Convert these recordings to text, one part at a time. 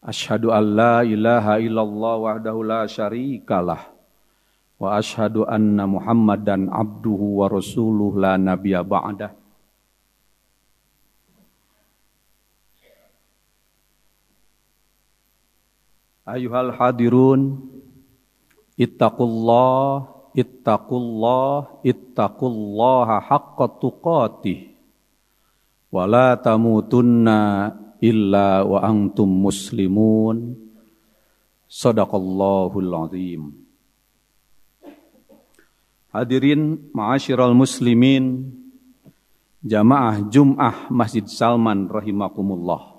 Ashadu an la ilaha illallah wahdahu la syarikalah. Wa ashadu anna muhammadan abduhu wa rasuluh la nabiya ba'dah. Ayuhal hadirun, ittaqullah, ittaqullah, ittaqullaha haqqa tuqatih. Wa la tamutunna illa wa antum muslimun sadaqallahul azim Hadirin ma'asyiral muslimin jamaah Jum'ah Masjid Salman rahimakumullah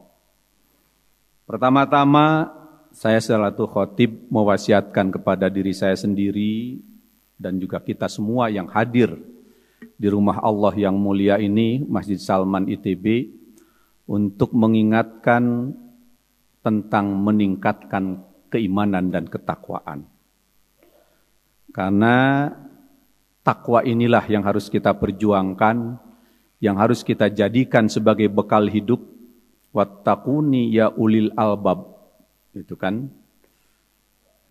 Pertama-tama saya selalu khotib mewasiatkan kepada diri saya sendiri dan juga kita semua yang hadir di rumah Allah yang mulia ini Masjid Salman ITB untuk mengingatkan tentang meningkatkan keimanan dan ketakwaan. Karena takwa inilah yang harus kita perjuangkan, yang harus kita jadikan sebagai bekal hidup. Wattakuni ya ulil albab. Itu kan.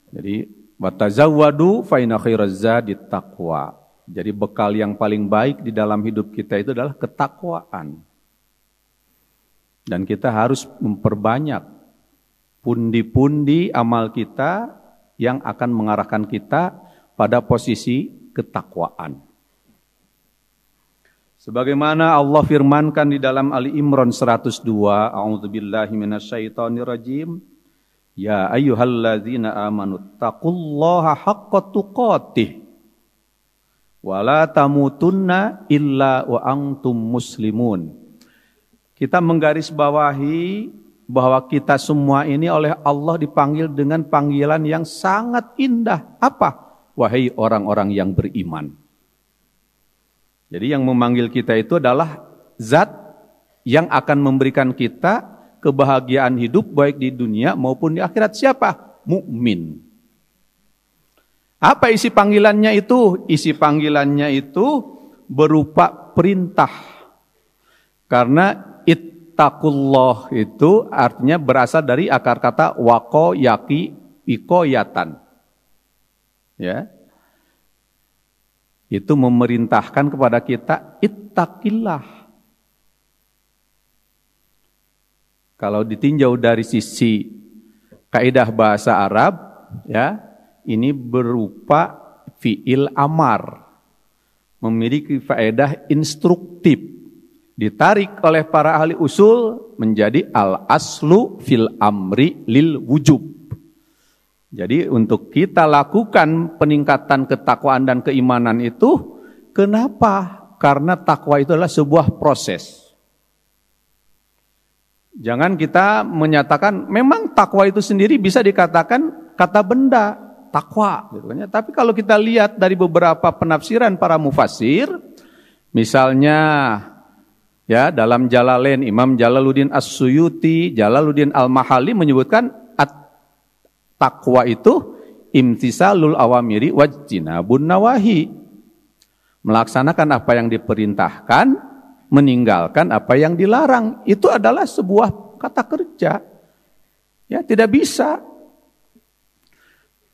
Jadi wattazawwadu faina khairazza di takwa. Jadi bekal yang paling baik di dalam hidup kita itu adalah ketakwaan. Dan kita harus memperbanyak pundi-pundi amal kita yang akan mengarahkan kita pada posisi ketakwaan. Sebagaimana Allah firmankan di dalam Ali Imran 102, A'udzubillahi minasyaitonirrajim. Ya ayyuhalladzina amanu taqullaha haqqa tuqatih wa la tamutunna illa wa antum muslimun. Kita menggarisbawahi bahwa kita semua ini oleh Allah dipanggil dengan panggilan yang sangat indah. Apa? Wahai orang-orang yang beriman. Jadi yang memanggil kita itu adalah zat yang akan memberikan kita kebahagiaan hidup baik di dunia maupun di akhirat. Siapa? Mukmin. Apa isi panggilannya itu? Isi panggilannya itu berupa perintah. Karena ittaqullah itu artinya berasal dari akar kata wako yaki ikoyatan. Ya. Itu memerintahkan kepada kita ittaqillah. Kalau ditinjau dari sisi kaidah bahasa Arab, ya, ini berupa fiil amar. Memiliki faedah instruktif ditarik oleh para ahli usul menjadi al aslu fil amri lil wujub. Jadi untuk kita lakukan peningkatan ketakwaan dan keimanan itu kenapa? Karena takwa itu adalah sebuah proses. Jangan kita menyatakan memang takwa itu sendiri bisa dikatakan kata benda takwa gitu kan ya. Tapi kalau kita lihat dari beberapa penafsiran para mufasir misalnya ya dalam Jalalain Imam Jalaluddin As-Suyuti, Jalaluddin Al-Mahali menyebutkan at takwa itu imtisalul awamiri wajtinabun nawahi. Melaksanakan apa yang diperintahkan, meninggalkan apa yang dilarang. Itu adalah sebuah kata kerja. Ya, tidak bisa.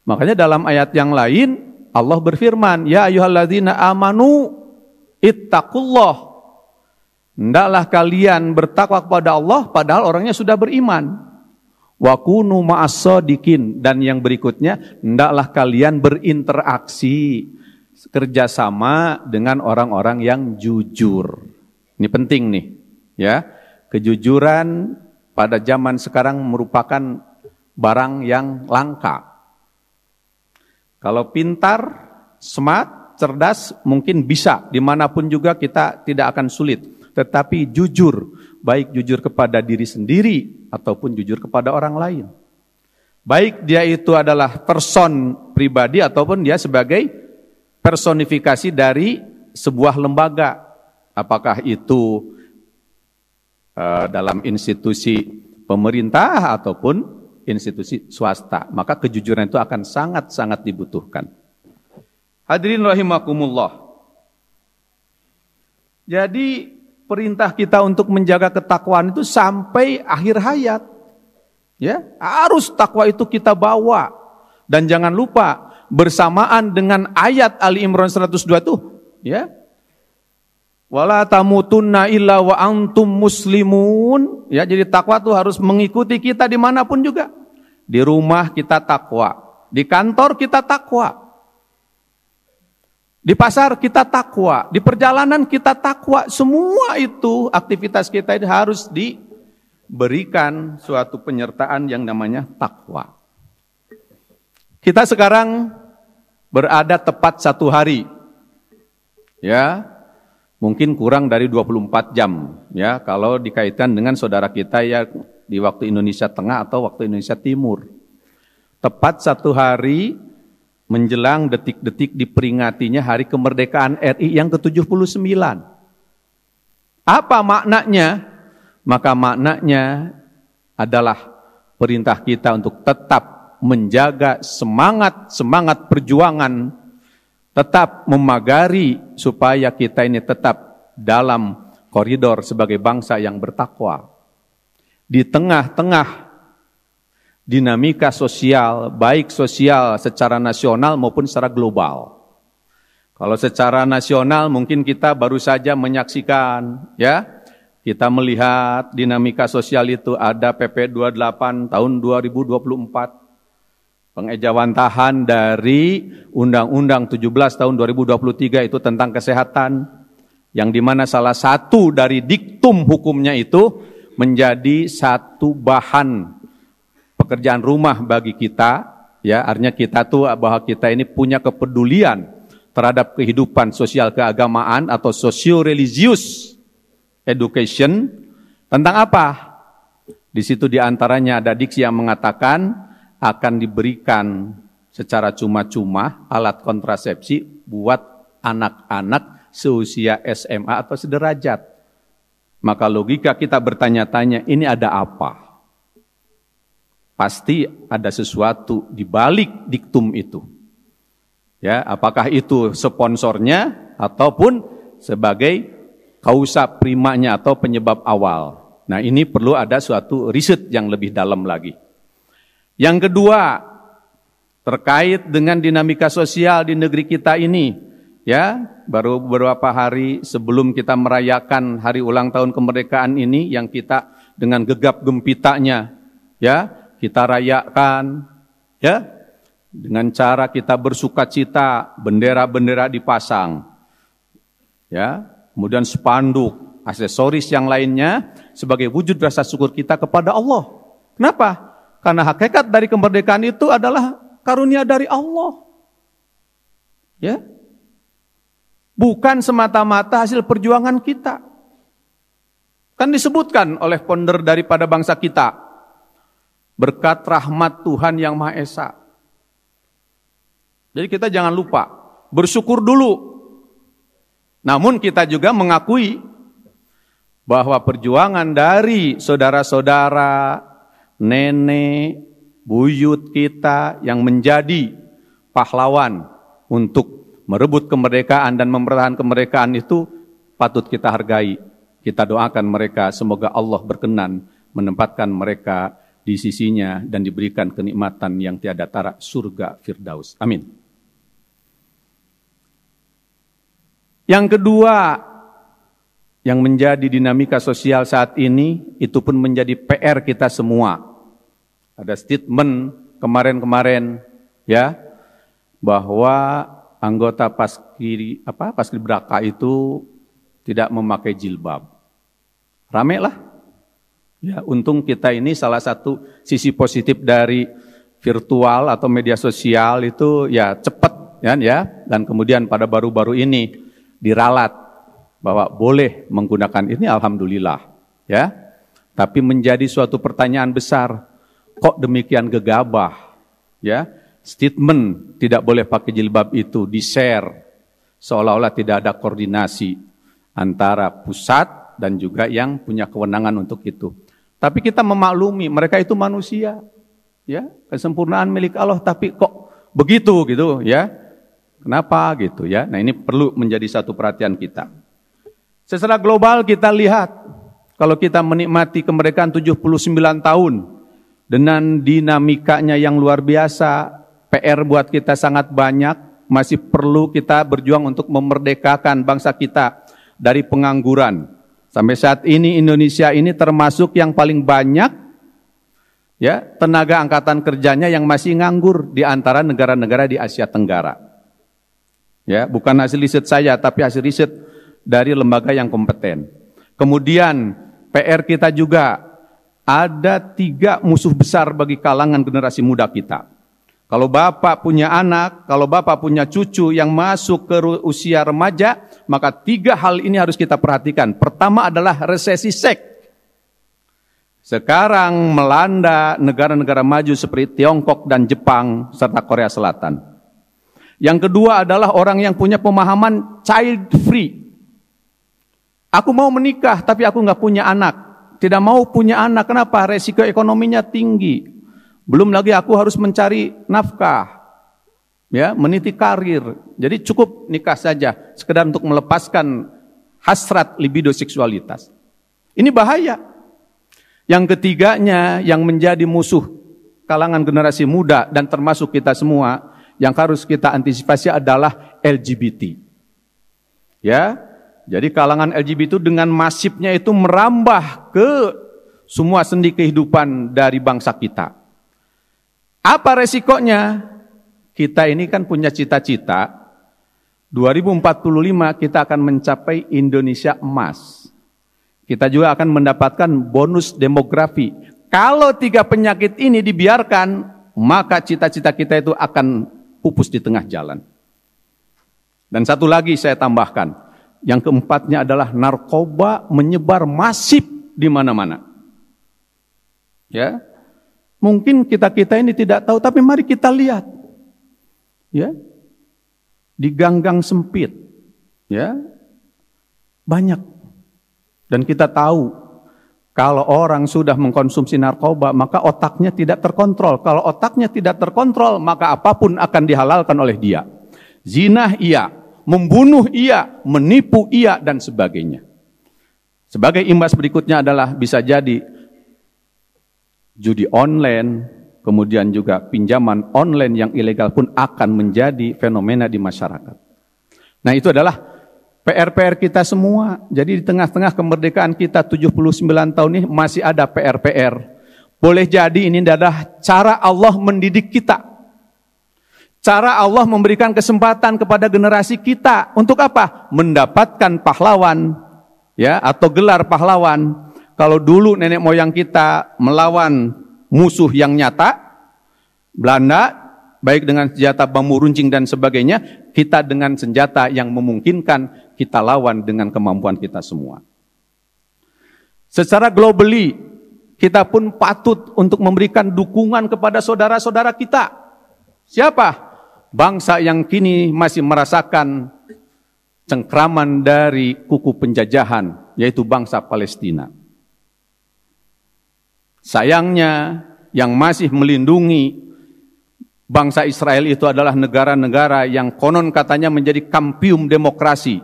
Makanya dalam ayat yang lain Allah berfirman, "Ya ayyuhalladzina amanu ittaqullah Ndaklah kalian bertakwa kepada Allah padahal orangnya sudah beriman. Wa kunu maas dan yang berikutnya ndaklah kalian berinteraksi kerjasama dengan orang-orang yang jujur. Ini penting nih, ya. Kejujuran pada zaman sekarang merupakan barang yang langka. Kalau pintar, smart, cerdas mungkin bisa dimanapun juga kita tidak akan sulit tetapi jujur, baik jujur kepada diri sendiri ataupun jujur kepada orang lain. Baik dia itu adalah person pribadi ataupun dia sebagai personifikasi dari sebuah lembaga. Apakah itu uh, dalam institusi pemerintah ataupun institusi swasta. Maka kejujuran itu akan sangat-sangat dibutuhkan. Hadirin rahimakumullah. Jadi perintah kita untuk menjaga ketakwaan itu sampai akhir hayat. Ya, harus takwa itu kita bawa. Dan jangan lupa bersamaan dengan ayat Ali Imran 102 itu, ya. Wala tamutunna illa wa antum muslimun. Ya, jadi takwa itu harus mengikuti kita dimanapun juga. Di rumah kita takwa, di kantor kita takwa, di pasar kita takwa, di perjalanan kita takwa, semua itu aktivitas kita itu harus diberikan suatu penyertaan yang namanya takwa. Kita sekarang berada tepat satu hari, ya mungkin kurang dari 24 jam, ya kalau dikaitkan dengan saudara kita ya di waktu Indonesia Tengah atau waktu Indonesia Timur. Tepat satu hari menjelang detik-detik diperingatinya hari kemerdekaan RI yang ke-79. Apa maknanya? Maka maknanya adalah perintah kita untuk tetap menjaga semangat semangat perjuangan, tetap memagari supaya kita ini tetap dalam koridor sebagai bangsa yang bertakwa. Di tengah-tengah dinamika sosial, baik sosial secara nasional maupun secara global. Kalau secara nasional mungkin kita baru saja menyaksikan ya, kita melihat dinamika sosial itu ada PP 28 tahun 2024 pengejawantahan dari Undang-Undang 17 tahun 2023 itu tentang kesehatan yang dimana salah satu dari diktum hukumnya itu menjadi satu bahan pekerjaan rumah bagi kita, ya artinya kita tuh bahwa kita ini punya kepedulian terhadap kehidupan sosial keagamaan atau socio religius education tentang apa? Di situ diantaranya ada diksi yang mengatakan akan diberikan secara cuma-cuma alat kontrasepsi buat anak-anak seusia SMA atau sederajat. Maka logika kita bertanya-tanya, ini ada apa? Pasti ada sesuatu di balik diktum itu. Ya, apakah itu sponsornya ataupun sebagai kausa primanya atau penyebab awal. Nah, ini perlu ada suatu riset yang lebih dalam lagi. Yang kedua, terkait dengan dinamika sosial di negeri kita ini, ya, baru beberapa hari sebelum kita merayakan hari ulang tahun kemerdekaan ini yang kita dengan gegap gempitanya, ya, kita rayakan, ya, dengan cara kita bersuka cita, bendera-bendera dipasang, ya, kemudian spanduk, aksesoris yang lainnya sebagai wujud rasa syukur kita kepada Allah. Kenapa? Karena hakikat dari kemerdekaan itu adalah karunia dari Allah. Ya. Bukan semata-mata hasil perjuangan kita. Kan disebutkan oleh founder daripada bangsa kita, berkat rahmat Tuhan yang Maha Esa. Jadi kita jangan lupa, bersyukur dulu. Namun kita juga mengakui bahwa perjuangan dari saudara-saudara, nenek, buyut kita yang menjadi pahlawan untuk merebut kemerdekaan dan mempertahankan kemerdekaan itu patut kita hargai. Kita doakan mereka semoga Allah berkenan menempatkan mereka di sisinya dan diberikan kenikmatan yang tiada tara surga firdaus. Amin. Yang kedua, yang menjadi dinamika sosial saat ini, itu pun menjadi PR kita semua. Ada statement kemarin-kemarin, ya, bahwa anggota paskiri apa beraka itu tidak memakai jilbab. Rame lah Ya, untung kita ini salah satu sisi positif dari virtual atau media sosial itu ya cepat ya, ya. dan kemudian pada baru-baru ini diralat bahwa boleh menggunakan ini alhamdulillah ya. Tapi menjadi suatu pertanyaan besar, kok demikian gegabah ya? Statement tidak boleh pakai jilbab itu di-share seolah-olah tidak ada koordinasi antara pusat dan juga yang punya kewenangan untuk itu. Tapi kita memaklumi mereka itu manusia, ya kesempurnaan milik Allah. Tapi kok begitu gitu, ya? Kenapa gitu ya? Nah ini perlu menjadi satu perhatian kita. Secara global kita lihat kalau kita menikmati kemerdekaan 79 tahun dengan dinamikanya yang luar biasa, PR buat kita sangat banyak, masih perlu kita berjuang untuk memerdekakan bangsa kita dari pengangguran Sampai saat ini Indonesia ini termasuk yang paling banyak ya tenaga angkatan kerjanya yang masih nganggur di antara negara-negara di Asia Tenggara. Ya, bukan hasil riset saya tapi hasil riset dari lembaga yang kompeten. Kemudian PR kita juga ada tiga musuh besar bagi kalangan generasi muda kita. Kalau bapak punya anak, kalau bapak punya cucu yang masuk ke usia remaja, maka tiga hal ini harus kita perhatikan. Pertama adalah resesi seks. Sekarang melanda negara-negara maju seperti Tiongkok dan Jepang serta Korea Selatan. Yang kedua adalah orang yang punya pemahaman child free. Aku mau menikah tapi aku nggak punya anak. Tidak mau punya anak, kenapa? Resiko ekonominya tinggi belum lagi aku harus mencari nafkah, ya, meniti karir. Jadi cukup nikah saja, sekedar untuk melepaskan hasrat libido seksualitas. Ini bahaya. Yang ketiganya yang menjadi musuh kalangan generasi muda dan termasuk kita semua yang harus kita antisipasi adalah LGBT. Ya. Jadi kalangan LGBT itu dengan masifnya itu merambah ke semua sendi kehidupan dari bangsa kita. Apa resikonya? Kita ini kan punya cita-cita, 2045 kita akan mencapai Indonesia emas. Kita juga akan mendapatkan bonus demografi. Kalau tiga penyakit ini dibiarkan, maka cita-cita kita itu akan pupus di tengah jalan. Dan satu lagi saya tambahkan, yang keempatnya adalah narkoba menyebar masif di mana-mana. Ya, Mungkin kita-kita ini tidak tahu, tapi mari kita lihat. Ya. Di ganggang sempit, ya. Banyak. Dan kita tahu kalau orang sudah mengkonsumsi narkoba, maka otaknya tidak terkontrol. Kalau otaknya tidak terkontrol, maka apapun akan dihalalkan oleh dia. Zinah ia, membunuh ia, menipu ia dan sebagainya. Sebagai imbas berikutnya adalah bisa jadi judi online, kemudian juga pinjaman online yang ilegal pun akan menjadi fenomena di masyarakat. Nah itu adalah PR-PR kita semua. Jadi di tengah-tengah kemerdekaan kita 79 tahun ini masih ada PR-PR. Boleh jadi ini adalah cara Allah mendidik kita. Cara Allah memberikan kesempatan kepada generasi kita untuk apa? Mendapatkan pahlawan ya atau gelar pahlawan kalau dulu nenek moyang kita melawan musuh yang nyata, Belanda, baik dengan senjata bambu runcing dan sebagainya, kita dengan senjata yang memungkinkan kita lawan dengan kemampuan kita semua. Secara globally, kita pun patut untuk memberikan dukungan kepada saudara-saudara kita. Siapa? Bangsa yang kini masih merasakan cengkraman dari kuku penjajahan, yaitu bangsa Palestina. Sayangnya yang masih melindungi bangsa Israel itu adalah negara-negara yang konon katanya menjadi kampium demokrasi.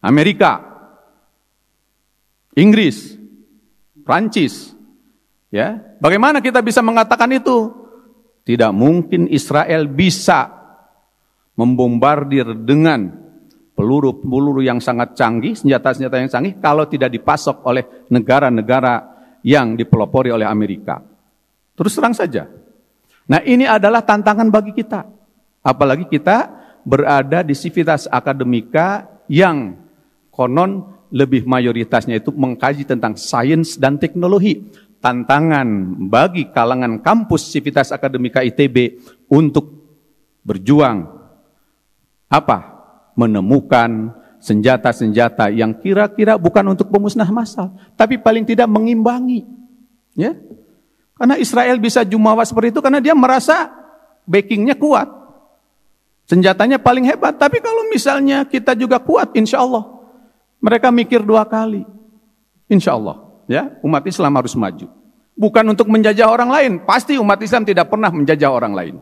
Amerika, Inggris, Prancis. Ya, bagaimana kita bisa mengatakan itu? Tidak mungkin Israel bisa membombardir dengan peluru-peluru yang sangat canggih, senjata-senjata yang canggih, kalau tidak dipasok oleh negara-negara yang dipelopori oleh Amerika. Terus terang saja. Nah ini adalah tantangan bagi kita. Apalagi kita berada di sivitas akademika yang konon lebih mayoritasnya itu mengkaji tentang sains dan teknologi. Tantangan bagi kalangan kampus sivitas akademika ITB untuk berjuang apa? Menemukan senjata-senjata yang kira-kira bukan untuk pemusnah massal, tapi paling tidak mengimbangi. Ya. Karena Israel bisa jumawa seperti itu karena dia merasa backingnya kuat. Senjatanya paling hebat. Tapi kalau misalnya kita juga kuat, insya Allah. Mereka mikir dua kali. Insya Allah. Ya, umat Islam harus maju. Bukan untuk menjajah orang lain. Pasti umat Islam tidak pernah menjajah orang lain.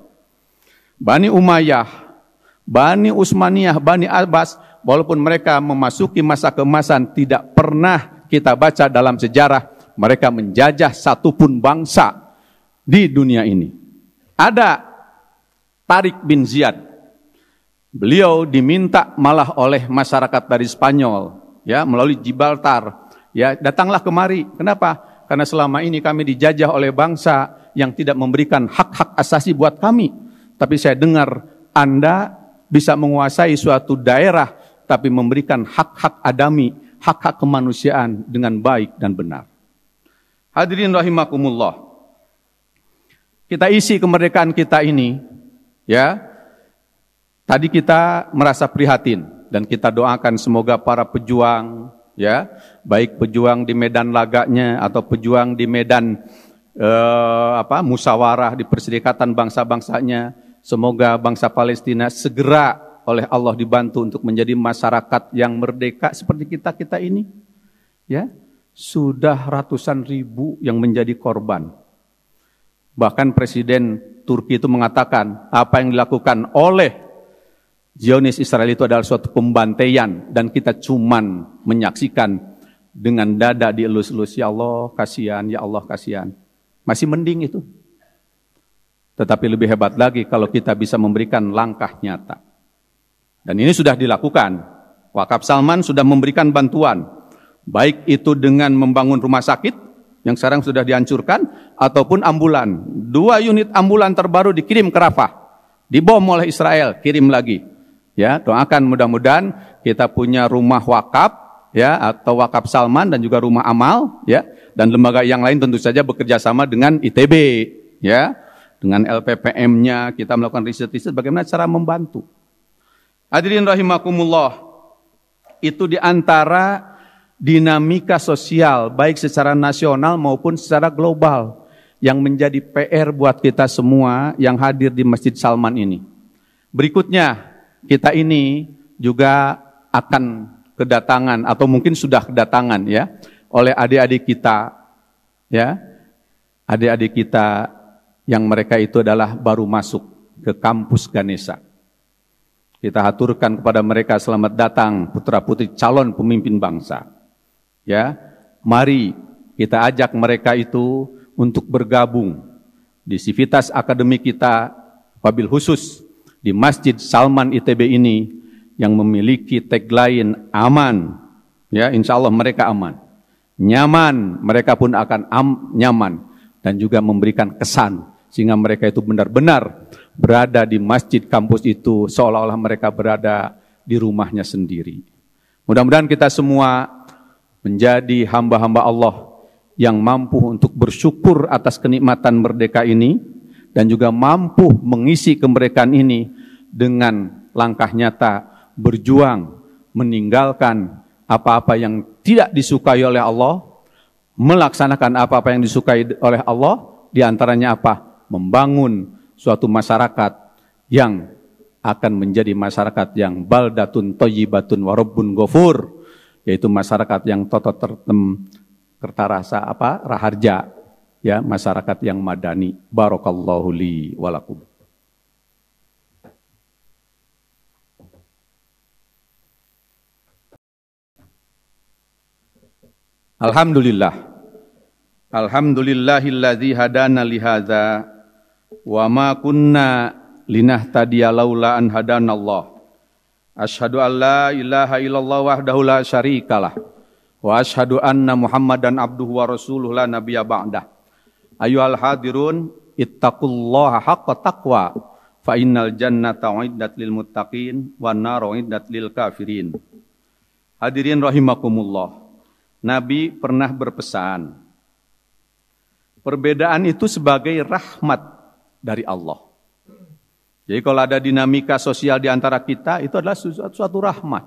Bani Umayyah, Bani Utsmaniyah, Bani Abbas walaupun mereka memasuki masa keemasan tidak pernah kita baca dalam sejarah mereka menjajah satupun bangsa di dunia ini. Ada Tarik bin Ziyad. Beliau diminta malah oleh masyarakat dari Spanyol ya melalui Gibraltar ya datanglah kemari. Kenapa? Karena selama ini kami dijajah oleh bangsa yang tidak memberikan hak-hak asasi buat kami. Tapi saya dengar Anda bisa menguasai suatu daerah tapi memberikan hak-hak adami, hak-hak kemanusiaan dengan baik dan benar. Hadirin rahimakumullah. Kita isi kemerdekaan kita ini, ya. Tadi kita merasa prihatin dan kita doakan semoga para pejuang, ya, baik pejuang di medan lagaknya atau pejuang di medan eh, apa musawarah di perserikatan bangsa-bangsanya, semoga bangsa Palestina segera oleh Allah dibantu untuk menjadi masyarakat yang merdeka seperti kita-kita ini. Ya, sudah ratusan ribu yang menjadi korban. Bahkan Presiden Turki itu mengatakan apa yang dilakukan oleh Zionis Israel itu adalah suatu pembantaian dan kita cuman menyaksikan dengan dada dielus-elus ya Allah kasihan ya Allah kasihan. Masih mending itu. Tetapi lebih hebat lagi kalau kita bisa memberikan langkah nyata. Dan ini sudah dilakukan. Wakaf Salman sudah memberikan bantuan, baik itu dengan membangun rumah sakit yang sekarang sudah dihancurkan, ataupun ambulan. Dua unit ambulan terbaru dikirim ke Rafah, dibom oleh Israel, kirim lagi. Ya, doakan mudah-mudahan kita punya rumah wakaf ya atau Wakaf Salman dan juga Rumah Amal ya dan lembaga yang lain tentu saja bekerja sama dengan ITB ya dengan LPPM-nya kita melakukan riset-riset bagaimana cara membantu Hadirin rahimakumullah, itu di antara dinamika sosial baik secara nasional maupun secara global yang menjadi PR buat kita semua yang hadir di Masjid Salman ini. Berikutnya, kita ini juga akan kedatangan atau mungkin sudah kedatangan ya oleh adik-adik kita ya. Adik-adik kita yang mereka itu adalah baru masuk ke kampus Ganesha. Kita haturkan kepada mereka selamat datang putra-putri calon pemimpin bangsa. Ya, mari kita ajak mereka itu untuk bergabung di Sivitas Akademik kita, pabil khusus di Masjid Salman ITB ini yang memiliki tagline aman. Ya, insya Allah mereka aman. Nyaman, mereka pun akan am, nyaman dan juga memberikan kesan sehingga mereka itu benar-benar berada di masjid kampus itu seolah-olah mereka berada di rumahnya sendiri. Mudah-mudahan kita semua menjadi hamba-hamba Allah yang mampu untuk bersyukur atas kenikmatan merdeka ini dan juga mampu mengisi kemerdekaan ini dengan langkah nyata berjuang meninggalkan apa-apa yang tidak disukai oleh Allah, melaksanakan apa-apa yang disukai oleh Allah, diantaranya apa? Membangun suatu masyarakat yang akan menjadi masyarakat yang baldatun toyibatun warobun gofur, yaitu masyarakat yang toto tertem kertarasa apa raharja, ya masyarakat yang madani. Barokallahu li walakum. Alhamdulillah. Alhamdulillahilladzi hadana lihadza wa ma kunna tadia laula an hadanallah asyhadu an la ilaha illallah wahdahu la syarikalah wa asyhadu anna muhammadan abduhu wa rasuluhu la nabiyya ba'dah ayyuhal hadirun ittaqullaha haqqa taqwa fa innal jannata uiddat lil muttaqin wa naru uiddat lil kafirin hadirin rahimakumullah nabi pernah berpesan perbedaan itu sebagai rahmat dari Allah. Jadi kalau ada dinamika sosial di antara kita, itu adalah suatu, rahmat.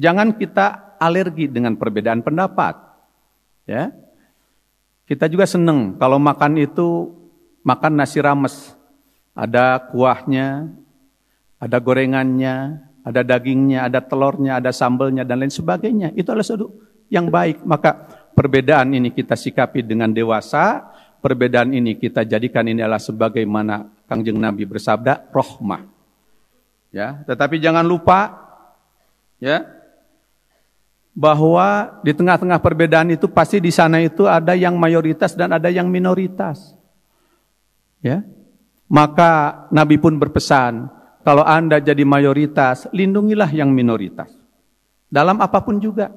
Jangan kita alergi dengan perbedaan pendapat. Ya, Kita juga senang kalau makan itu, makan nasi rames. Ada kuahnya, ada gorengannya, ada dagingnya, ada telurnya, ada sambelnya, dan lain sebagainya. Itu adalah suatu yang baik. Maka perbedaan ini kita sikapi dengan dewasa, perbedaan ini kita jadikan ini adalah sebagaimana Kangjeng Nabi bersabda rohmah. Ya, tetapi jangan lupa ya bahwa di tengah-tengah perbedaan itu pasti di sana itu ada yang mayoritas dan ada yang minoritas. Ya. Maka Nabi pun berpesan, kalau Anda jadi mayoritas, lindungilah yang minoritas. Dalam apapun juga.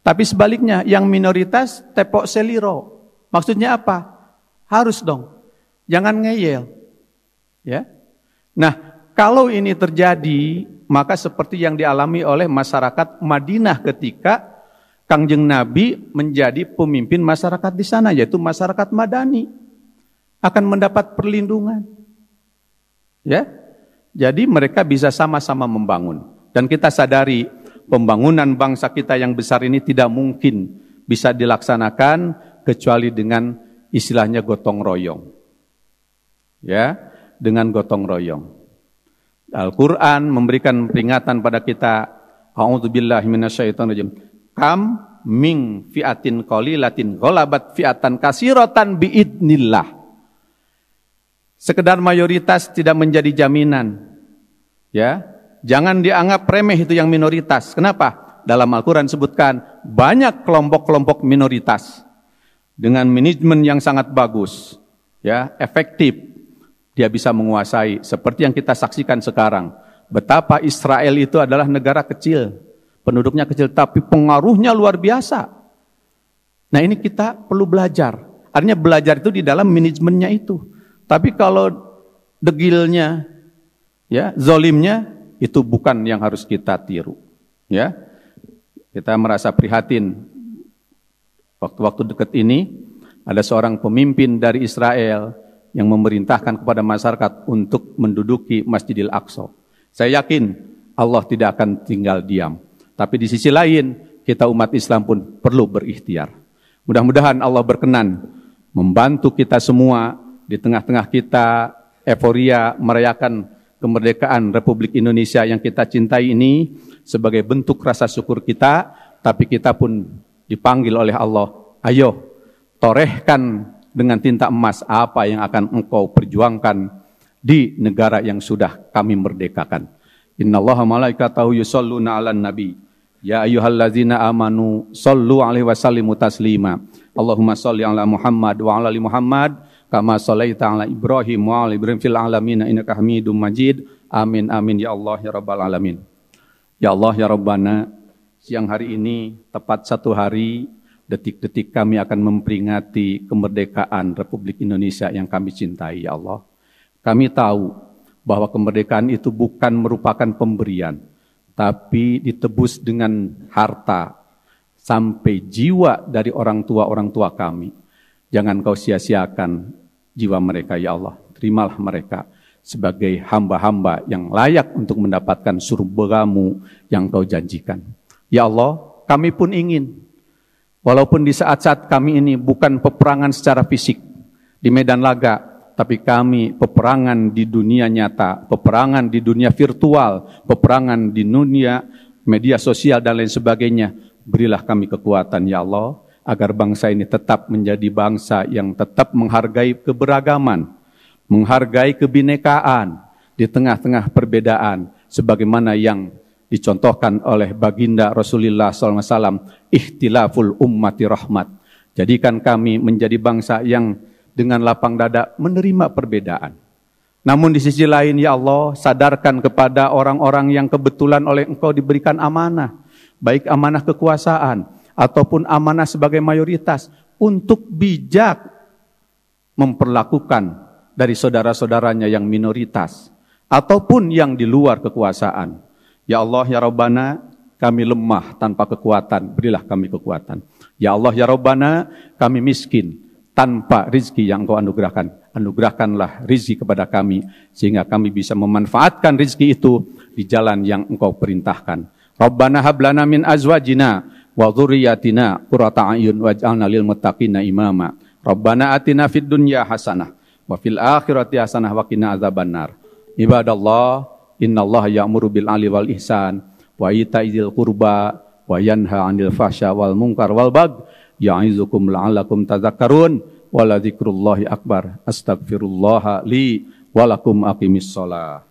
Tapi sebaliknya, yang minoritas tepok seliro. Maksudnya apa? Harus dong. Jangan ngeyel. Ya. Nah, kalau ini terjadi, maka seperti yang dialami oleh masyarakat Madinah ketika Kangjeng Nabi menjadi pemimpin masyarakat di sana yaitu masyarakat Madani akan mendapat perlindungan. Ya. Jadi mereka bisa sama-sama membangun dan kita sadari pembangunan bangsa kita yang besar ini tidak mungkin bisa dilaksanakan kecuali dengan istilahnya gotong royong. Ya, dengan gotong royong. Al-Qur'an memberikan peringatan pada kita, a'udzubillahi minasyaitonirrajim. Kam ming fiatin qalilatin ghalabat fiatan kasiratan biidnillah. Sekedar mayoritas tidak menjadi jaminan. Ya, jangan dianggap remeh itu yang minoritas. Kenapa? Dalam Al-Qur'an sebutkan banyak kelompok-kelompok minoritas dengan manajemen yang sangat bagus, ya, efektif, dia bisa menguasai seperti yang kita saksikan sekarang. Betapa Israel itu adalah negara kecil, penduduknya kecil tapi pengaruhnya luar biasa. Nah, ini kita perlu belajar. Artinya belajar itu di dalam manajemennya itu. Tapi kalau degilnya ya, zolimnya itu bukan yang harus kita tiru, ya. Kita merasa prihatin Waktu-waktu dekat ini ada seorang pemimpin dari Israel yang memerintahkan kepada masyarakat untuk menduduki Masjidil Aqsa. Saya yakin Allah tidak akan tinggal diam. Tapi di sisi lain, kita umat Islam pun perlu berikhtiar. Mudah-mudahan Allah berkenan membantu kita semua di tengah-tengah kita euforia merayakan kemerdekaan Republik Indonesia yang kita cintai ini sebagai bentuk rasa syukur kita, tapi kita pun dipanggil oleh Allah, ayo torehkan dengan tinta emas apa yang akan engkau perjuangkan di negara yang sudah kami merdekakan. Inna Allah malaikatahu yusalluna ala nabi. Ya ayuhallazina amanu sallu alaihi wa sallimu taslima. Allahumma salli ala Muhammad wa ala li Muhammad kama shallaita ala Ibrahim wa ala Ibrahim fil alamin Inna Hamidum Majid. Amin amin ya Allah ya rabbal alamin. Ya Allah ya Rabbana siang hari ini tepat satu hari detik-detik kami akan memperingati kemerdekaan Republik Indonesia yang kami cintai ya Allah. Kami tahu bahwa kemerdekaan itu bukan merupakan pemberian, tapi ditebus dengan harta sampai jiwa dari orang tua-orang tua kami. Jangan kau sia-siakan jiwa mereka ya Allah. Terimalah mereka sebagai hamba-hamba yang layak untuk mendapatkan surgamu yang kau janjikan. Ya Allah, kami pun ingin, walaupun di saat-saat kami ini bukan peperangan secara fisik di medan laga, tapi kami peperangan di dunia nyata, peperangan di dunia virtual, peperangan di dunia media sosial dan lain sebagainya. Berilah kami kekuatan ya Allah, agar bangsa ini tetap menjadi bangsa yang tetap menghargai keberagaman, menghargai kebinekaan di tengah-tengah perbedaan sebagaimana yang dicontohkan oleh baginda Rasulullah SAW, ikhtilaful ummati rahmat. Jadikan kami menjadi bangsa yang dengan lapang dada menerima perbedaan. Namun di sisi lain, ya Allah, sadarkan kepada orang-orang yang kebetulan oleh engkau diberikan amanah, baik amanah kekuasaan, ataupun amanah sebagai mayoritas, untuk bijak memperlakukan dari saudara-saudaranya yang minoritas, ataupun yang di luar kekuasaan Ya Allah, Ya Rabbana, kami lemah tanpa kekuatan, berilah kami kekuatan. Ya Allah, Ya Rabbana, kami miskin tanpa rizki yang kau anugerahkan. Anugerahkanlah rizki kepada kami, sehingga kami bisa memanfaatkan rizki itu di jalan yang engkau perintahkan. Rabbana hablana min azwajina wa dhurriyyatina qurrata a'yun waj'alna lil muttaqina imama. Rabbana atina fid dunya hasanah wa fil akhirati hasanah wa qina azabannar. Ibadallah, innallaha ya'muru bil ali wal ihsan wa ita'izil qurba wa yanha 'anil fahsya wal munkar wal bag ya'izukum la'allakum tadhakkarun wa la dzikrullahi akbar astaghfirullah li wa lakum aqimis shalah